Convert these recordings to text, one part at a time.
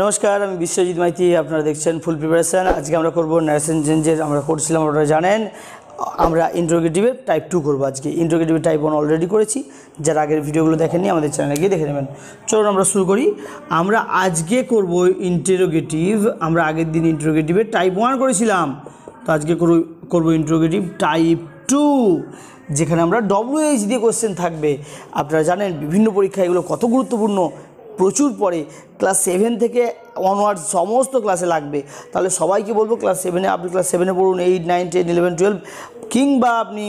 নমস্কার আমি বিশ্বজিৎ মাইতি আপনারা দেখছেন ফুল প্রিপারেশান আজকে আমরা করবো ন্যাশন চেঞ্জের আমরা করছিলাম আপনারা জানেন আমরা ইন্টারোগেটিভের টাইপ টু করবো আজকে ইন্টারোগেটিভের টাইপ ওয়ান অলরেডি করেছি যারা আগের ভিডিওগুলো দেখেননি আমাদের চ্যানেলে গিয়ে দেখে নেবেন চলুন আমরা শুরু করি আমরা আজকে করব ইন্টারোগেটিভ আমরা আগের দিন ইন্টারোগেটিভের টাইপ ওয়ান করেছিলাম তো আজকে করব ইন্টারোগেটিভ টাইপ টু যেখানে আমরা ডব্লিউএইচ দিয়ে কোয়েশ্চেন থাকবে আপনারা জানেন বিভিন্ন পরীক্ষা এগুলো কত গুরুত্বপূর্ণ প্রচুর পড়ে ক্লাস সেভেন থেকে অনওয়ার্ডস সমস্ত ক্লাসে লাগবে তাহলে সবাইকে বলবো ক্লাস সেভেনে আপনি ক্লাস সেভেনে পড়ুন eight nine ten eleven twelve কিংবা আপনি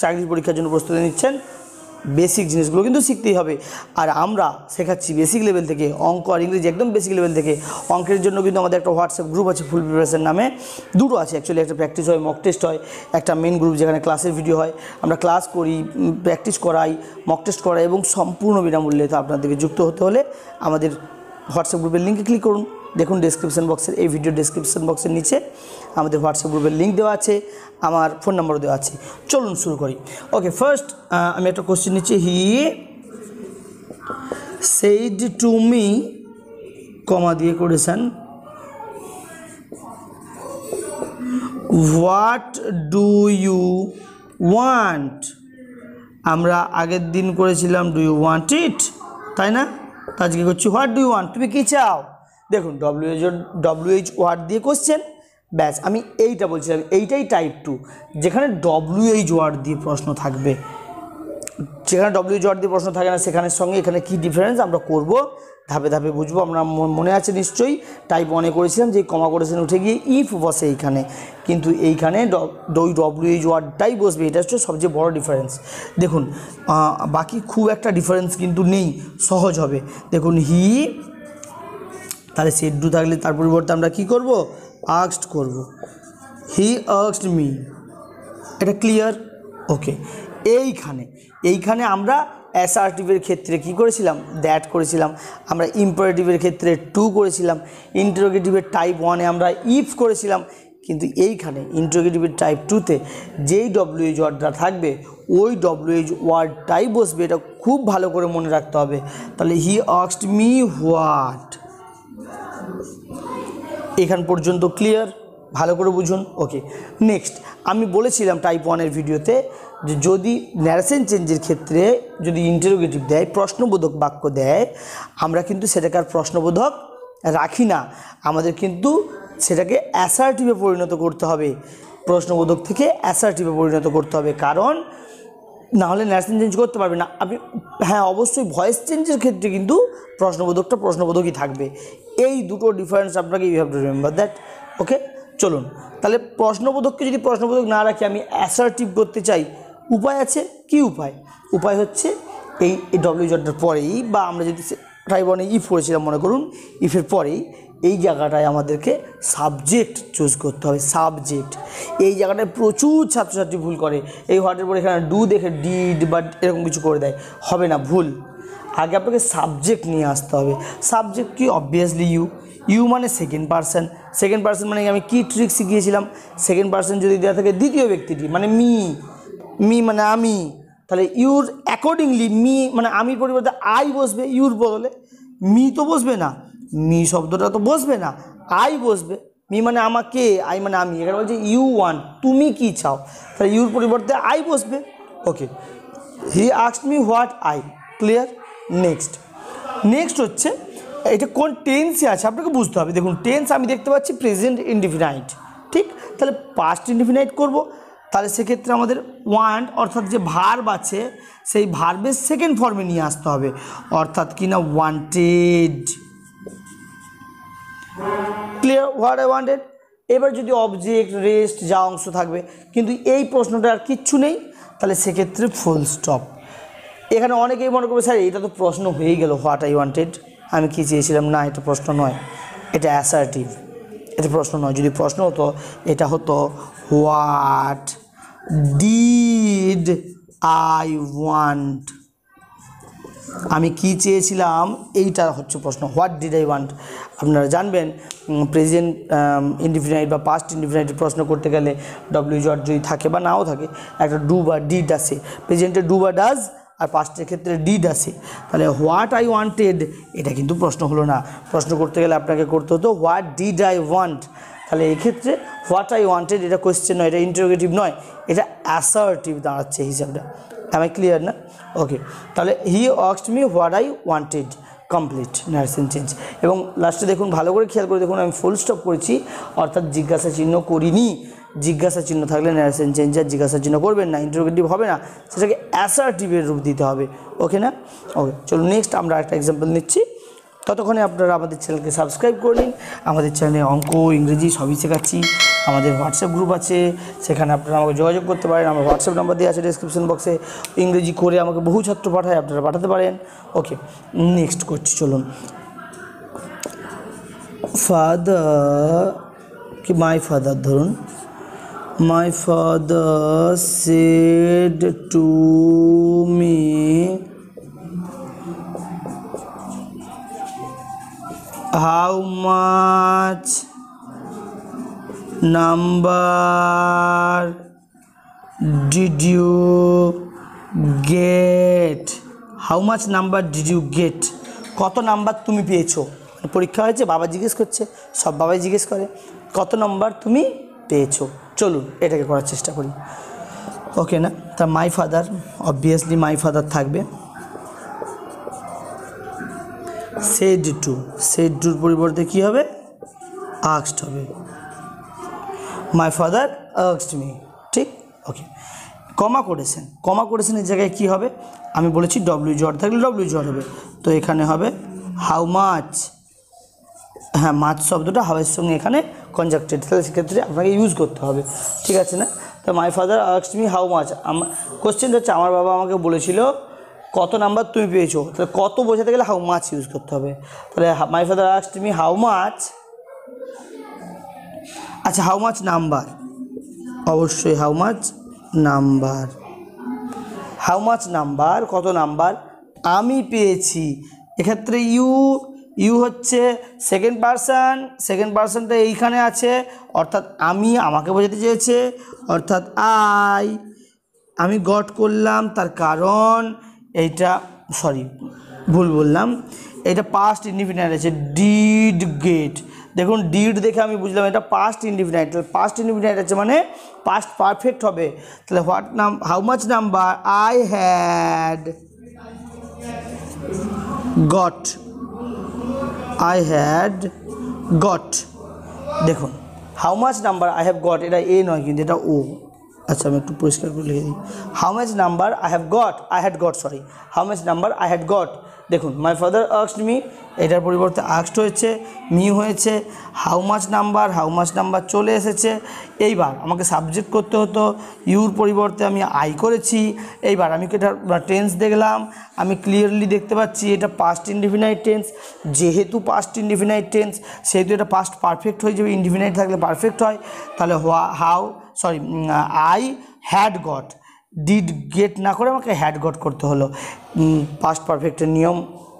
চাকরির পরীক্ষার জন্য প্রস্তুতি নিচ্ছেন বেসিক জিনিসগুলো কিন্তু শিখতেই হবে আর আমরা শেখাচ্ছি বেসিক লেভেল থেকে অঙ্ক আর ইংরেজি একদম বেসিক লেভেল থেকে অঙ্কের জন্য কিন্তু আমাদের একটা হোয়াটসঅ্যাপ গ্রুপ আছে ফুল প্রিপারেশন নামে দুটো আছে অ্যাকচুয়ালি একটা প্র্যাকটিস হয় মক টেস্ট হয় একটা মেন গ্রুপ যেখানে ক্লাসের ভিডিও হয় আমরা ক্লাস করি প্র্যাকটিস করাই মক টেস্ট করাই এবং সম্পূর্ণ বিনামূল্যে তো আপনাদেরকে যুক্ত হতে হলে আমাদের হোয়াটসঅ্যাপ গ্রুপের লিঙ্কে ক্লিক করুন দেখুন ডিসক্রিপশান বক্সের এই ভিডিও ডিসক্রিপশান বক্সের নিচে আমাদের হোয়াটসঅ্যাপ গ্রুপের লিঙ্ক দেওয়া আছে আমার ফোন নাম্বারও দেওয়া আছে চলুন শুরু করি ওকে ফার্স্ট আমি একটা কোশ্চেন নিচ্ছি he said to me comma দিয়ে করেছেন হোয়াট ডু ইউ ওয়ান্ট আমরা আগের দিন করেছিলাম ডু ইউ ওয়ান্ট ইট তাই না আজকে করছি হোয়াট ডু ইউ ওয়ান্ট তুমি কী চাও দেখুন ডব্লিউএইচ ডব্লিউএইচ ওয়ার্ড দিয়ে কোশ্চেন ব্যাস আমি এইটা বলছিলাম এইটাই টাইপ টু যেখানে ডব্লিউএইচ ওয়ার্ড দিয়ে প্রশ্ন থাকবে যেখানে ডব্লিউএইচ ওয়ার্ড দিয়ে প্রশ্ন থাকে না সেখানের সঙ্গে এখানে কি ডিফারেন্স আমরা করব ধাপে ধাপে বুঝবো আমরা মনে আছে নিশ্চয়ই টাইপ মনে করেছিলাম যে কমা করেছেন উঠে গিয়ে ইফ বসে এইখানে কিন্তু এইখানে ওই ডব্লিউএইচ ওয়ার্ডটাই বসবে এটা হচ্ছে সবচেয়ে বড় ডিফারেন্স দেখুন বাকি খুব একটা ডিফারেন্স কিন্তু নেই সহজ হবে দেখুন হি তাহলে সেট ডু থাকলে তার পরিবর্তে আমরা কি করব আক্সড করব হি আক্সড মি এটা ক্লিয়ার ওকে এইখানে এইখানে আমরা অ্যাসার্টিভের ক্ষেত্রে কি করেছিলাম দ্যাট করেছিলাম আমরা ইম্পারেটিভের ক্ষেত্রে টু করেছিলাম ইন্টারোগেটিভের টাইপ ওয়ানে আমরা ইফ করেছিলাম কিন্তু এইখানে ইন্টারোগেটিভের টাইপ টুতে যেই ডব্লিউএইচ ওয়ার্ডটা থাকবে ওই ডব্লিউএইচ ওয়ার্ডটাই বসবে এটা খুব ভালো করে মনে রাখতে হবে তাহলে হি অক্সড মি হোয়াট এখান পর্যন্ত ক্লিয়ার ভালো করে বুঝুন ওকে নেক্সট আমি বলেছিলাম টাইপ ওয়ানের ভিডিওতে যে যদি ন্যারেশন চেঞ্জের ক্ষেত্রে যদি ইন্টারোগেটিভ দেয় প্রশ্নবোধক বাক্য দেয় আমরা কিন্তু সেটাকে আর প্রশ্নবোধক রাখি না আমাদের কিন্তু সেটাকে অ্যাসার্টিভে পরিণত করতে হবে প্রশ্নবোধক থেকে অ্যাসার্টিভে পরিণত করতে হবে কারণ না হলে ন্যাশনাল চেঞ্জ করতে পারবে না আপনি হ্যাঁ অবশ্যই ভয়েস চেঞ্জের ক্ষেত্রে কিন্তু প্রশ্নবোধকটা প্রশ্নবোধকই থাকবে এই দুটো ডিফারেন্স আপনাকে you have to remember that okay চলুন তাহলে প্রশ্নবোধককে যদি প্রশ্নবোধক না রাখি আমি অ্যাসার্টিভ করতে চাই উপায় আছে কি উপায় উপায় হচ্ছে এই ডব্লিউ জটটার পরেই বা আমরা যদি ট্রাইবনে ইফ করেছিলাম মনে করুন ইফের পরেই এই জায়গাটায় আমাদেরকে সাবজেক্ট চুজ করতে হবে সাবজেক্ট এই জায়গাটায় প্রচুর ছাত্রছাত্রী ভুল করে এই হোয়াটের পরে এখানে ডু দেখে ডিড বা এরকম কিছু করে দেয় হবে না ভুল আগে আপনাকে সাবজেক্ট নিয়ে আসতে হবে সাবজেক্ট কি অবভিয়াসলি ইউ ইউ মানে সেকেন্ড পার্সন সেকেন্ড পার্সন মানে আমি কী ট্রিক শিখিয়েছিলাম সেকেন্ড পার্সন যদি দেওয়া থাকে দ্বিতীয় ব্যক্তিটি মানে মি মি মানে আমি তাহলে ইউর অ্যাকর্ডিংলি মি মানে আমি পরিবর্তে আই বসবে ইউর বদলে মি তো বসবে না মি শব্দটা তো বসবে না আই বসবে মি মানে আমাকে আই মানে আমি এখানে বলছে ইউ ওয়ান তুমি কি চাও তাহলে ইউর পরিবর্তে আই বসবে ওকে হি আক্স me what I clear next next হচ্ছে এটা কোন টেন্সে আছে আপনাকে বুঝতে হবে দেখুন টেন্স আমি দেখতে পাচ্ছি প্রেজেন্ট ইনডিফিনাইট ঠিক তাহলে পাস্ট ইনডিফিনাইট করব তাহলে সেক্ষেত্রে আমাদের ওয়ান্ট অর্থাৎ যে ভার্ব আছে সেই ভার্বের সেকেন্ড ফর্মে নিয়ে আসতে হবে অর্থাৎ কি না wanted clear what I wanted এবার যদি অবজেক্ট রেস্ট যা অংশ থাকবে কিন্তু এই প্রশ্নটা আর কিচ্ছু নেই তাহলে সেক্ষেত্রে ফুল স্টপ এখানে অনেকেই মনে করবে স্যার এটা তো প্রশ্ন হয়েই গেল হোয়াট আই ওয়ান্টেড আমি কী চেয়েছিলাম না এটা প্রশ্ন নয় এটা অ্যাসার্টিভ এটা প্রশ্ন নয় যদি প্রশ্ন হতো এটা হতো হোয়াট ডিড আই ওয়ান্ট আমি কি চেয়েছিলাম এইটা হচ্ছে প্রশ্ন হোয়াট ডিড আই ওয়ান্ট আপনারা জানবেন প্রেজেন্ট ইন্ডিফিনাইট বা পাস্ট ইন্ডিফিনাইটের প্রশ্ন করতে গেলে ডব্লিউ জট যদি থাকে বা নাও থাকে একটা ডু বা ডিড আসে প্রেজেন্টে ডু বা ডাজ আর পাস্টের ক্ষেত্রে ডিড আসে তাহলে হোয়াট আই ওয়ান্টেড এটা কিন্তু প্রশ্ন হলো না প্রশ্ন করতে গেলে আপনাকে করতে হতো হোয়াট ডিড আই ওয়ান্ট তাহলে এক্ষেত্রে হোয়াট আই ওয়ান্টেড এটা কোয়েশ্চেন নয় এটা ইন্টারোগেটিভ নয় এটা অ্যাসার্টিভ দাঁড়াচ্ছে হিসাবটা আমি ক্লিয়ার না ওকে তাহলে হি অক্সড me what I wanted complete nursing change এবং লাস্টে দেখুন ভালো করে খেয়াল করে দেখুন আমি ফুল স্টপ করেছি অর্থাৎ জিজ্ঞাসা চিহ্ন করিনি জিজ্ঞাসা চিহ্ন থাকলে নার্সিং চেঞ্জ আর জিজ্ঞাসা চিহ্ন করবেন না ইন্টারোগেটিভ হবে না সেটাকে অ্যাসার্টিভের রূপ দিতে হবে ওকে না ওকে চলো নেক্সট আমরা একটা এক্সাম্পল নিচ্ছি ততক্ষণে আপনারা আমাদের চ্যানেলকে সাবস্ক্রাইব করে নিন আমাদের চ্যানেলে অঙ্ক ইংরেজি সবই শেখাচ্ছি আমাদের হোয়াটসঅ্যাপ গ্রুপ আছে সেখানে আপনারা আমাকে যোগাযোগ করতে পারেন আমার হোয়াটসঅ্যাপ নাম্বার দিয়ে আছে ডিসক্রিপশন বক্সে ইংরেজি করে আমাকে বহু ছাত্র পাঠায় আপনারা পাঠাতে পারেন ওকে নেক্সট করছি চলুন ফাদার কি মাই ফাদার ধরুন my father said to me how much number did you get how much number did you get কত নাম্বার তুমি পেয়েছো মানে পরীক্ষা হয়েছে বাবা জিজ্ঞেস করছে সব বাবাই জিজ্ঞেস করে কত নাম্বার তুমি পেয়েছো চলুন এটাকে করার চেষ্টা করি ওকে না তা my father obviously my father থাকবে সেড টু সেড টুর পরিবর্তে কী হবে আক্সড হবে মাই ফাদার আর্সড মি ঠিক ওকে কমা করেছেন কমা এই জায়গায় কী হবে আমি বলেছি ডব্লিউ জট থাকলে ডব্লিউ জট হবে তো এখানে হবে হাউ মাছ হ্যাঁ মাছ শব্দটা হাওয়ের সঙ্গে এখানে কনজাক্টেড তাহলে সেক্ষেত্রে আপনাকে ইউজ করতে হবে ঠিক আছে না তো মাই ফাদার আর্স মি হাউ মাছ কোশ্চেনটা হচ্ছে আমার বাবা আমাকে বলেছিল কত নাম্বার তুমি পেয়েছো তাহলে কত বোঝাতে গেলে হাউ মাছ ইউজ করতে হবে তাহলে মাই ফাদার আর্স মি হাউ মাছ আচ্ছা হাউ মাছ নাম্বার অবশ্যই how much number how much number কত নাম্বার আমি পেয়েছি এক্ষেত্রে ইউ ইউ হচ্ছে সেকেন্ড পারসন সেকেন্ড পারসনটা এইখানে আছে অর্থাৎ আমি আমাকে বোঝাতে চেয়েছে অর্থাৎ আই আমি গট করলাম তার কারণ এইটা সরি ভুল বললাম এটা পাস্ট ইন্ডিপেন্ডেন্ট আছে ডিড গেট দেখুন ডিড দেখে আমি বুঝলাম এটা পাস্ট ইন্ডিফিনাইট তাহলে পাস্ট ইন্ডিফিনাইট আছে মানে পাস্ট পারফেক্ট হবে তাহলে হোয়াট নাম how much number I had got I had got দেখুন how much number I have got এটা এ নয় কিন্তু এটা ও আচ্ছা আমি একটু পরিষ্কার করে লিখে দিই how much number I have got I had got sorry how much number I had got দেখুন মাই ফাদার আক্সড মি এটার পরিবর্তে আক্সড হয়েছে মি হয়েছে how much number how much number চলে এসেছে এইবার আমাকে সাবজেক্ট করতে হতো ইউর পরিবর্তে আমি আই করেছি এইবার আমি এটার টেন্স দেখলাম আমি ক্লিয়ারলি দেখতে পাচ্ছি এটা পাস্ট ইন্ডিফিনাইট টেন্স যেহেতু পাস্ট ইন্ডিফিনাইট টেন্স সেহেতু এটা পাস্ট পারফেক্ট হয়ে যাবে ইন্ডিফিনাইট থাকলে পারফেক্ট হয় তাহলে how sorry I had got did get না করে আমাকে হ্যাড গট করতে হলো পাস্ট পারফেক্টের নিয়ম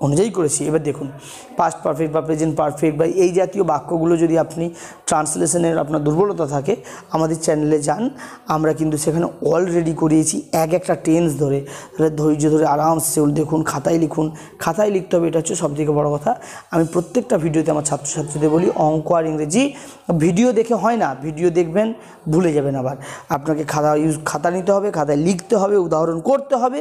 অনুযায়ী করেছি এবার দেখুন পাস্ট পারফেক্ট বা প্রেজেন্ট পারফেক্ট বা এই জাতীয় বাক্যগুলো যদি আপনি ট্রান্সলেশনের আপনার দুর্বলতা থাকে আমাদের চ্যানেলে যান আমরা কিন্তু সেখানে অলরেডি করিয়েছি এক একটা টেন্স ধরে তাহলে ধৈর্য ধরে আরামসে দেখুন খাতায় লিখুন খাতায় লিখতে হবে এটা হচ্ছে সবথেকে বড় কথা আমি প্রত্যেকটা ভিডিওতে আমার ছাত্রছাত্রীদের বলি অঙ্ক আর ইংরেজি ভিডিও দেখে হয় না ভিডিও দেখবেন ভুলে যাবেন আবার আপনাকে খাতা ইউজ খাতা নিতে হবে খাতায় লিখতে হবে উদাহরণ করতে হবে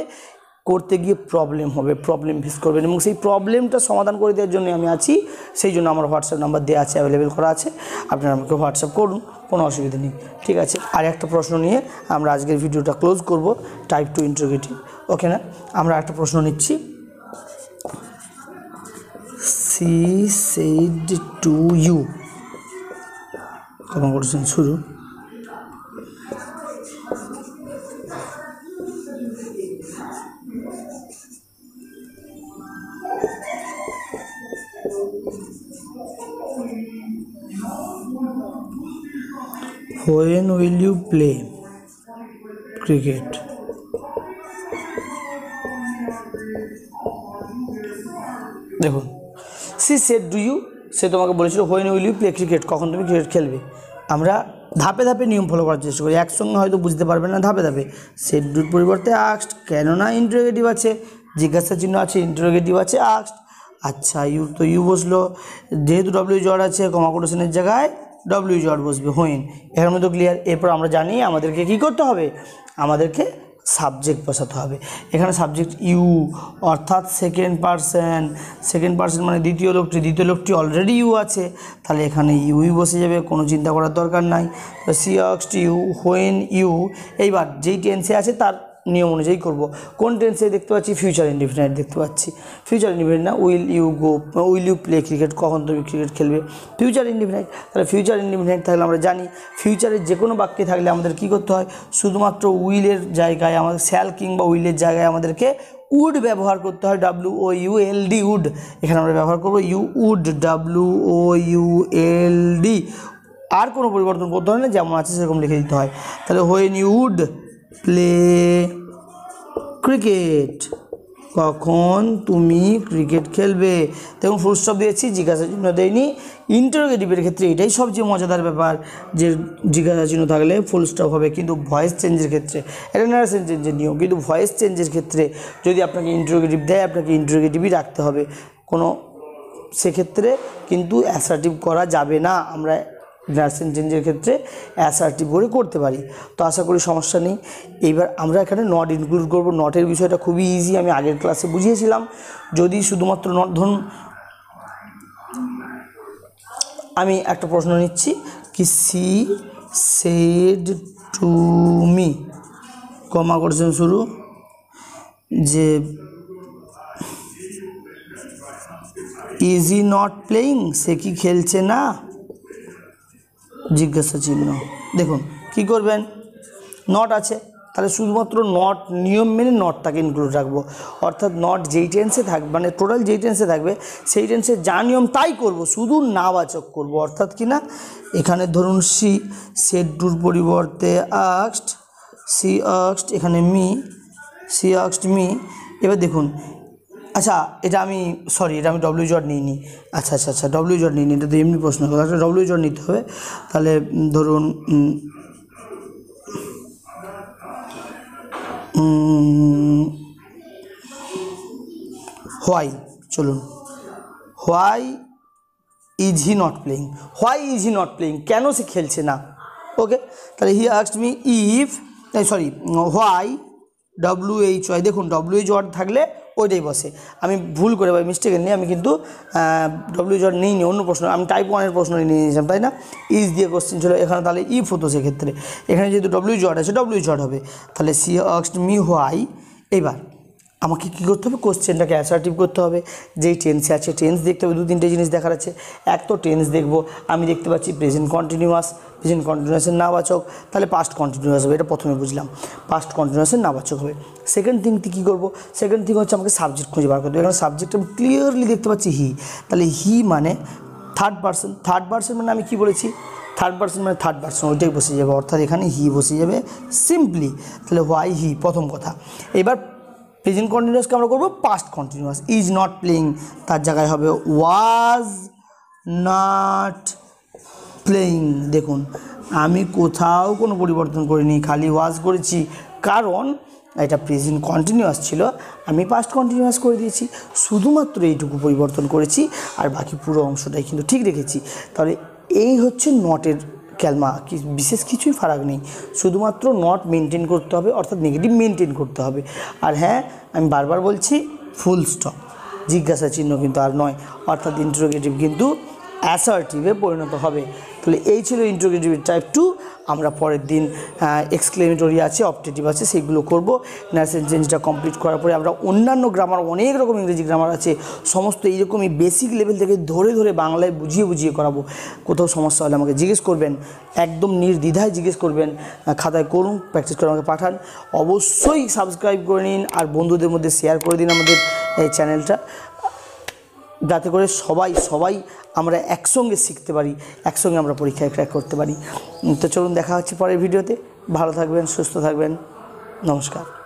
করতে গিয়ে প্রবলেম হবে প্রবলেম ফেস করবেন এবং সেই প্রবলেমটা সমাধান করে দেওয়ার জন্য আমি আছি সেই জন্য আমার হোয়াটসঅ্যাপ নাম্বার দেওয়া আছে অ্যাভেলেবেল করা আছে আপনারা আমাকে হোয়াটসঅ্যাপ করুন কোনো অসুবিধা নেই ঠিক আছে আর একটা প্রশ্ন নিয়ে আমরা আজকের ভিডিওটা ক্লোজ করব টাইপ টু ইন্টারোগেটিভ ওকে না আমরা একটা প্রশ্ন নিচ্ছি সি সেড টু ইউ কখন করছেন শুরু when will you play cricket দেখুন সি সেট ডু ইউ সে তোমাকে বলেছিল when will you play cricket কখন তুমি ক্রিকেট খেলবে আমরা ধাপে ধাপে নিয়ম ফলো করার চেষ্টা করি একসঙ্গে হয়তো বুঝতে পারবে না ধাপে ধাপে সেট ডুর পরিবর্তে আক্সড কেননা ইন্টারোগেটিভ আছে জিজ্ঞাসা চিহ্ন আছে ইন্টারোগেটিভ আছে আক্সড আচ্ছা ইউ তো ইউ বসলো যেহেতু ডব্লিউ জ্বর আছে কমাকোটেশনের জায়গায় ডব্লিউ জট বসবে হুইন এখানে মধ্যে ক্লিয়ার এরপর আমরা জানি আমাদেরকে কি করতে হবে আমাদেরকে সাবজেক্ট বসাতে হবে এখানে সাবজেক্ট ইউ অর্থাৎ সেকেন্ড পার্সন সেকেন্ড পার্সন মানে দ্বিতীয় লোকটি দ্বিতীয় লোকটি অলরেডি ইউ আছে তাহলে এখানে ইউই বসে যাবে কোনো চিন্তা করার দরকার নাই সি ইউ হোয়েন ইউ এইবার যেই টেন্সে আছে তার নিয়ম অনুযায়ী করব কোন টেন্সে দেখতে পাচ্ছি ফিউচার ইন্ডিফিনাইট দেখতে পাচ্ছি ফিউচার ইন্ডিফিনাইট না will you go will you play cricket কখন তুমি ক্রিকেট খেলবে ফিউচার ইন্ডিফিনাইট তাহলে ফিউচার ইন্ডিফিনাইট থাকলে আমরা জানি ফিউচারের যে কোনো বাক্যে থাকলে আমাদের কি করতে হয় শুধুমাত্র উইলের জায়গায় আমাদের স্যাল কিংবা উইলের জায়গায় আমাদেরকে উড ব্যবহার করতে হয় W O U L D would এখানে আমরা ব্যবহার করবো you would W O U L D আর কোনো পরিবর্তন করতে হয় না যেমন আছে সেরকম লিখে দিতে হয় তাহলে when you would play cricket কখন তুমি ক্রিকেট খেলবে দেখুন ফুলস্টপ দিয়েছি জিজ্ঞাসা চিহ্ন দেয়নি ইন্টারোগেটিভের ক্ষেত্রে এটাই সবচেয়ে মজাদার ব্যাপার যে জিজ্ঞাসা চিহ্ন থাকলে ফুলস্টপ হবে কিন্তু ভয়েস চেঞ্জের ক্ষেত্রে এটা চেঞ্জের নিয়ম কিন্তু ভয়েস চেঞ্জের ক্ষেত্রে যদি আপনাকে ইন্টারোগেটিভ দেয় আপনাকে ইন্টারোগেটিভই রাখতে হবে কোনো সেক্ষেত্রে কিন্তু অ্যাসার্টিভ করা যাবে না আমরা নার্সিং চেঞ্জের ক্ষেত্রে অ্যাসার্টিভ ভরে করতে পারি তো আশা করি সমস্যা নেই এইবার আমরা এখানে নট ইনক্লুড করব নটের বিষয়টা খুবই ইজি আমি আগের ক্লাসে বুঝিয়েছিলাম যদি শুধুমাত্র নট ধরুন আমি একটা প্রশ্ন নিচ্ছি কি she said to me comma করছেন শুরু যে ইজি নট প্লেয়িং সে কি খেলছে না জিজ্ঞাসা চিহ্ন দেখুন কি করবেন নট আছে তাহলে শুধুমাত্র নট নিয়ম মেনে নটটাকে ইনক্লুড রাখবো অর্থাৎ নট যেই টেন্সে থাকবে মানে টোটাল যেই টেন্সে থাকবে সেই টেন্সে যা নিয়ম তাই করব শুধু নাবাচক করব অর্থাৎ কি না এখানে ধরুন সি সেডুর পরিবর্তে আক্সড সি আক্সড এখানে মি সি আক্সড মি এবার দেখুন আচ্ছা এটা আমি সরি এটা আমি ডব্লিউ জট নিই নি আচ্ছা আচ্ছা আচ্ছা ডব্লিউ জট নিই নি এটা তো এমনি প্রশ্ন আচ্ছা ডব্লিউ জট নিতে হবে তাহলে ধরুন হোয়াই চলুন why is he not playing why is he not playing কেন সে খেলছে না ওকে তাহলে he asked me if sorry why W H Y দেখুন ডব্লিউ এইচ থাকলে ওইটাই বসে আমি ভুল করে বা মিস্টেক নিয়ে আমি কিন্তু ডব্লিউ জট নিই নি অন্য প্রশ্ন আমি টাইপ ওয়ানের প্রশ্ন নিয়ে নিয়েছিলাম তাই না ইজ দিয়ে কোশ্চেন ছিল এখানে তাহলে ইফ e হতো সেক্ষেত্রে এখানে যেহেতু ডব্লিউ জট আছে ডব্লিউ জট হবে তাহলে সি অক্সড মি হোয়াই এবার আমাকে কী করতে হবে কোশ্চেনটাকে অ্যাসার্টিভ করতে হবে যেই টেন্সে আছে টেন্স দেখতে হবে দু তিনটে জিনিস দেখার আছে এক তো টেন্স দেখবো আমি দেখতে পাচ্ছি প্রেজেন্ট কন্টিনিউয়াস প্রেজেন্ট কন্টিনিউয়াসের নাবাচক তাহলে পাস্ট কন্টিনিউয়াস হবে এটা প্রথমে বুঝলাম পাস্ট কন্টিনিউয়াসের নাবাচক হবে সেকেন্ড থিংটি কী করবো সেকেন্ড থিং হচ্ছে আমাকে সাবজেক্ট খুঁজে বার করতে এখানে সাবজেক্ট আমি ক্লিয়ারলি দেখতে পাচ্ছি হি তাহলে হি মানে থার্ড পার্সন থার্ড পার্সন মানে আমি কি বলেছি থার্ড পার্সন মানে থার্ড পার্সন ওইটাই বসে যাবে অর্থাৎ এখানে হি বসে যাবে সিম্পলি তাহলে হোয়াই হি প্রথম কথা এবার প্রেজেন্ট কন্টিনিউয়াসকে আমরা করবো past continuous is not playing তার জায়গায় হবে ওয়াজ নট প্লেইং দেখুন আমি কোথাও কোনো পরিবর্তন করিনি খালি ওয়াজ করেছি কারণ এটা প্রেজেন্ট কন্টিনিউয়াস ছিল আমি পাস্ট কন্টিনিউয়াস করে দিয়েছি শুধুমাত্র এইটুকু পরিবর্তন করেছি আর বাকি পুরো অংশটাই কিন্তু ঠিক রেখেছি তাহলে এই হচ্ছে নটের ক্যালমা কি বিশেষ কিছুই ফারাক নেই শুধুমাত্র নট মেনটেন করতে হবে অর্থাৎ নেগেটিভ মেনটেন করতে হবে আর হ্যাঁ আমি বারবার বলছি ফুল স্টপ জিজ্ঞাসা চিহ্ন কিন্তু আর নয় অর্থাৎ ইন্টারোগেটিভ কিন্তু অ্যাসার্টিভে পরিণত হবে তাহলে এই ছিল ইন্ট্রোগেটিভ টাইপ টু আমরা পরের দিন এক্সক্লেমেটরি আছে অপটেটিভ আছে সেগুলো করব না চেঞ্জটা কমপ্লিট করার পরে আমরা অন্যান্য গ্রামার অনেক রকম ইংরেজি গ্রামার আছে সমস্ত এইরকমই বেসিক লেভেল থেকে ধরে ধরে বাংলায় বুঝিয়ে বুঝিয়ে করাবো কোথাও সমস্যা হলে আমাকে জিজ্ঞেস করবেন একদম নির্দ্বিধায় জিজ্ঞেস করবেন খাতায় করুন প্র্যাকটিস করে আমাকে পাঠান অবশ্যই সাবস্ক্রাইব করে নিন আর বন্ধুদের মধ্যে শেয়ার করে দিন আমাদের এই চ্যানেলটা যাতে করে সবাই সবাই আমরা একসঙ্গে শিখতে পারি একসঙ্গে আমরা পরীক্ষায় ক্র্যাক করতে পারি তো চলুন দেখা হচ্ছে পরের ভিডিওতে ভালো থাকবেন সুস্থ থাকবেন নমস্কার